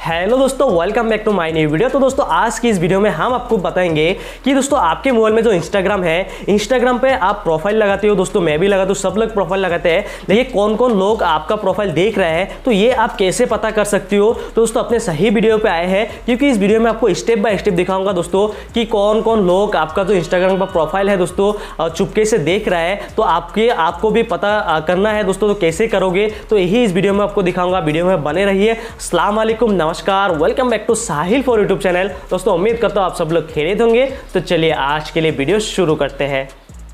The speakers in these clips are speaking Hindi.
हेलो दोस्तों welcome back to my new video तो दोस्तों आज की इस वीडियो में हम आपको बताएंगे कि दोस्तों आपके मोबाइल में जो इंस्टाग्राम है इंस्टाग्राम पे आप प्रोफाइल लगाते हो दोस्तों मैं भी लगाता हूँ सब लोग प्रोफाइल लगाते हैं लेकिन कौन कौन लोग आपका प्रोफाइल देख रहे हैं तो ये आप कैसे पता कर सकते हो तो दोस्तों अपने सही वीडियो पर आए हैं क्योंकि इस वीडियो में आपको स्टेप बाय स्टेप दिखाऊंगा दोस्तों कि कौन कौन लोग आपका जो इंस्टाग्राम पर प्रोफाइल है दोस्तों चुपके से देख रहा है तो आपके आपको भी पता करना है दोस्तों तो कैसे करोगे तो यही इस वीडियो में आपको दिखाऊंगा वीडियो में बने रहिए नमस्कार नमस्कार welcome back to Sahil for YouTube channel दोस्तों उम्मीद करता हूँ आप सब लोग खेले होंगे तो चलिए आज के लिए वीडियो शुरू करते हैं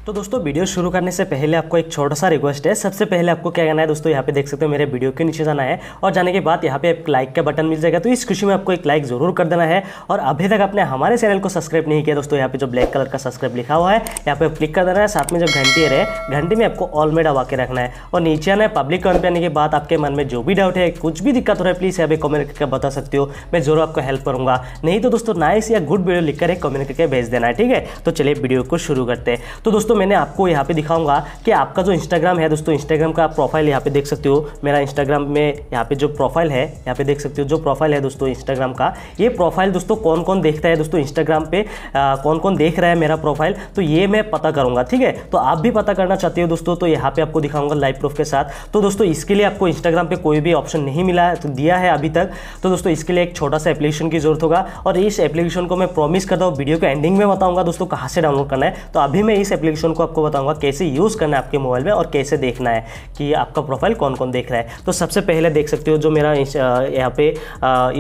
तो दोस्तों वीडियो शुरू करने से पहले आपको एक छोटा सा रिक्वेस्ट है सबसे पहले आपको क्या करना है दोस्तों यहाँ पे देख सकते हो मेरे वीडियो के नीचे जाना है और जाने के बाद यहाँ पे एक लाइक का बटन मिल जाएगा तो इस खुशी में आपको एक लाइक जरूर कर देना है और अभी तक आपने हमारे चैनल को सब्सक्राइब नहीं किया दोस्तों यहाँ पे जो ब्लैक कलर का सब्सक्राइब लिखा हुआ है यहाँ पे क्लिक कर देना है साथ में जो घंटी है घंटी में आपको ऑल आवा के रखना है और नीचे आना है पब्लिक कमेंट पर आने के बाद आपके मन में जो भी डाउट है कुछ भी दिक्कत हो रहा है प्लीज़ यहाँ पे कॉमेंट करके बता सकते हो मैं जरूर आपको हेल्प करूँगा नहीं तो दोस्तों नाइस या गुड वीडियो लिखकर एक कमेंट करके भेज देना है ठीक है तो चलिए वीडियो को शुरू करते हैं तो दोस्तों दोस्तों मैंने आपको यहाँ पे दिखाऊंगा कि आपका जो इंस्टाग्राम है दोस्तों इंस्टाग्राम का प्रोफाइल यहाँ पे देख सकते हो मेरा इंस्टाग्राम में यहाँ पे जो प्रोफाइल है यहाँ पे देख सकते हो जो प्रोफाइल है दोस्तों इंस्टाग्राम का ये प्रोफाइल दोस्तों कौन कौन देखता है दोस्तों इंस्टाग्राम पे आ, कौन कौन देख रहा है मेरा प्रोफाइल तो ये मैं पता करूंगा ठीक है तो आप भी पता करना चाहते हो दोस्तों तो यहाँ पे आपको दिखाऊंगा लाइव प्रूफ के साथ तो दोस्तों इसके लिए आपको इंस्टाग्राम पे कोई भी ऑप्शन नहीं मिला तो दिया है अभी तक तो दोस्तों इसके लिए एक छोटा सा एप्लीकेशन की जरूरत होगा और इस एप्लीकेशन को मैं प्रॉमिस करता हूँ वीडियो के एंडिंग में बताऊंगा दोस्तों कहाँ से डाउनलोड करना है तो अभी मैं इस एप्लीकेशन फंक्शन को आपको बताऊंगा कैसे यूज़ करना है आपके मोबाइल में और कैसे देखना है कि आपका प्रोफाइल कौन कौन देख रहा है तो सबसे पहले देख सकते हो जो मेरा यहाँ पे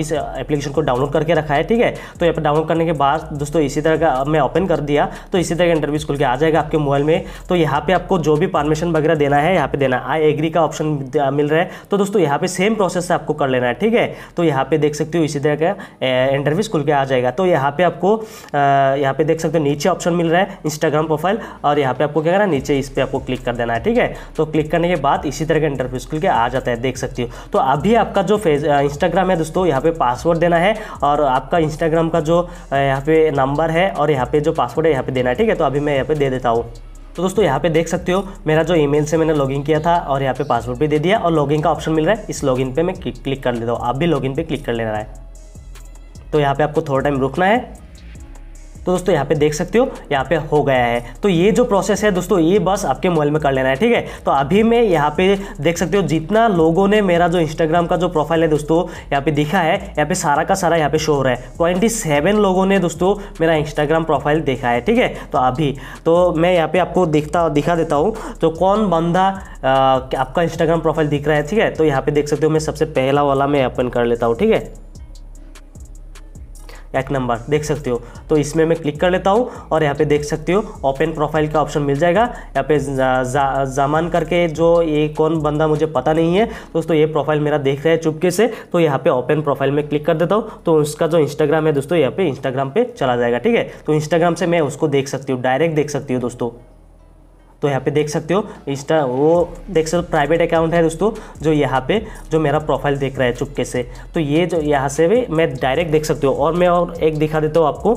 इस एप्लीकेशन को डाउनलोड करके रखा है ठीक है तो यहाँ पर डाउनलोड करने के बाद दोस्तों इसी तरह का मैं ओपन कर दिया तो इसी तरह का इंटरव्यूज खुल के आ जाएगा आपके मोबाइल में तो यहाँ पर आपको जो भी परमिशन वगैरह देना है यहाँ पर देना आई एग्री का ऑप्शन मिल रहा है तो दोस्तों यहाँ पर सेम प्रोसेस से आपको कर लेना है ठीक है तो यहाँ पर देख सकते हो इसी तरह का इंटरव्यूज खुल के आ जाएगा तो यहाँ पर आपको यहाँ पर देख सकते हो नीचे ऑप्शन मिल रहा है इंस्टाग्राम प्रोफाइल और यहाँ पे आपको क्या करना नीचे इस पर आपको क्लिक कर देना है ठीक है तो क्लिक करने के बाद इसी तरह का इंटरफेस खुल के आ जाता है देख सकती हो तो अभी आपका जो फेस इंस्टाग्राम है दोस्तों यहाँ पे पासवर्ड देना है और आपका इंस्टाग्राम का जो यहाँ पे नंबर है और यहाँ पे जो पासवर्ड है यहाँ पे देना है ठीक है तो अभी मैं यहाँ पे दे देता हूँ तो दोस्तों यहाँ पे देख सकते हो मेरा जो ईमेल से मैंने लॉगिन किया था और यहाँ पे पासवर्ड भी दे दिया और लॉगिन का ऑप्शन मिल रहा है इस लॉगिन पे मैं क्लिक कर लेता हूँ आप भी लॉगिन पे क्लिक कर लेना है तो यहाँ पे आपको थोड़ा टाइम रुकना है तो दोस्तों यहाँ पे देख सकते हो यहाँ पे हो गया है तो ये जो प्रोसेस है दोस्तों ये बस आपके मोबाइल में कर लेना है ठीक है तो अभी मैं यहाँ पे देख सकते हो जितना लोगों ने मेरा जो इंस्टाग्राम का जो प्रोफाइल है दोस्तों यहाँ पे दिखा है यहाँ पे सारा का सारा यहाँ पे शो हो रहा है ट्वेंटी सेवन लोगों ने दोस्तों मेरा इंस्टाग्राम प्रोफाइल देखा है ठीक है तो अभी तो मैं यहाँ पे आपको दिखता दिखा देता हूँ तो कौन बंदा आपका इंस्टाग्राम प्रोफाइल दिख रहा है ठीक है तो यहाँ पे देख सकते हो मैं सबसे पहला वाला मैं ओपन कर लेता हूँ ठीक है एक नंबर देख सकते हो तो इसमें मैं क्लिक कर लेता हूँ और यहाँ पे देख सकते हो ओपन प्रोफाइल का ऑप्शन मिल जाएगा यहाँ पे जामान करके जो ये कौन बंदा मुझे पता नहीं है दोस्तों ये प्रोफाइल मेरा देख रहा है चुपके से तो यहाँ पे ओपन प्रोफाइल में क्लिक कर देता हूँ तो उसका जो इंस्टाग्राम है दोस्तों यहाँ पे इंस्टाग्राम पे चला जाएगा ठीक है तो इंस्टाग्राम से मैं उसको देख सकती हूँ डायरेक्ट देख सकती हूँ दोस्तों तो यहाँ पे देख सकते हो इंस्टा वो देख सकते हो प्राइवेट अकाउंट है दोस्तों जो यहाँ पे जो मेरा प्रोफाइल देख रहा है चुपके से तो ये जो यहाँ से भी मैं डायरेक्ट देख सकते हो और मैं और एक दिखा देता हूँ आपको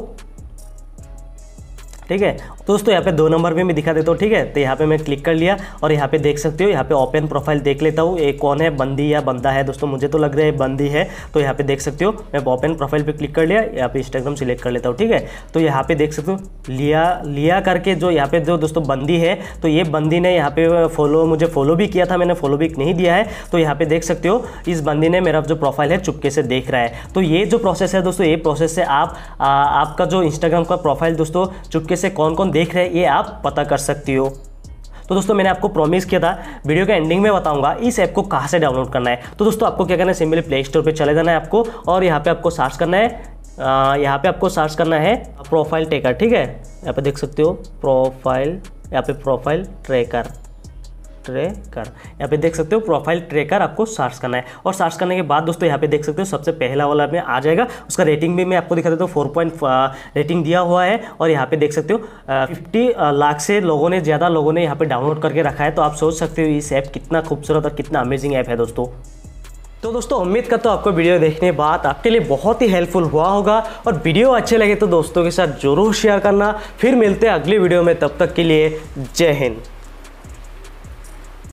ठीक है दोस्तों यहाँ पे दो नंबर पे मैं दिखा देता हूँ ठीक है तो यहाँ पे मैं क्लिक कर लिया और यहाँ पे देख सकते हो यहाँ पे ओपन प्रोफाइल देख लेता हूँ ये कौन है बंदी या बंदा है दोस्तों मुझे तो लग रहा है बंदी है तो यहाँ पे देख सकते हो मैं ओपन प्रोफाइल पे क्लिक कर लिया यहाँ पे इंस्टाग्राम सिलेक्ट कर लेता हूँ ठीक है तो यहाँ पे देख सकते हो लिया लिया करके जो यहाँ पे जो दोस्तों बंदी है तो ये बंदी ने यहाँ पे फॉलो मुझे फॉलो भी किया था मैंने फॉलो भी नहीं दिया है तो यहाँ पे देख सकते हो इस बंदी ने मेरा जो प्रोफाइल है चुपके से देख रहा है तो ये जो प्रोसेस है दोस्तों ये प्रोसेस से आप आपका जो इंस्टाग्राम का प्रोफाइल दोस्तों चुपके से कौन कौन देख रहे हैं ये आप पता कर सकती हो तो दोस्तों मैंने आपको प्रॉमिस किया था वीडियो के एंडिंग में बताऊंगा इस ऐप को कहाँ से डाउनलोड करना है तो दोस्तों आपको क्या करना है सिंपली प्ले स्टोर पर चले जाना है आपको और यहाँ पे आपको सर्च करना है यहाँ पे आपको सर्च करना है प्रोफाइल टेकर ठीक है यहाँ पे देख सकते हो प्रोफाइल यहाँ पे प्रोफाइल ट्रेकर ट्रेकर यहाँ पे देख सकते हो प्रोफाइल ट्रेकर आपको सर्च करना है और सर्च करने के बाद दोस्तों यहाँ पे देख सकते हो सबसे पहला वाला में आ जाएगा उसका रेटिंग भी मैं आपको दिखा देता हूँ फोर पॉइंट रेटिंग दिया हुआ है और यहाँ पे देख सकते हो फिफ्टी लाख से लोगों ने ज़्यादा लोगों ने यहाँ पे डाउनलोड करके रखा है तो आप सोच सकते हो इस ऐप कितना खूबसूरत और कितना अमेजिंग ऐप है दोस्तों तो दोस्तों उम्मीद करता हूँ आपको वीडियो देखने बाद आपके लिए बहुत ही हेल्पफुल हुआ होगा और वीडियो अच्छे लगे तो दोस्तों के साथ जरूर शेयर करना फिर मिलते हैं अगली वीडियो में तब तक के लिए जय हिंद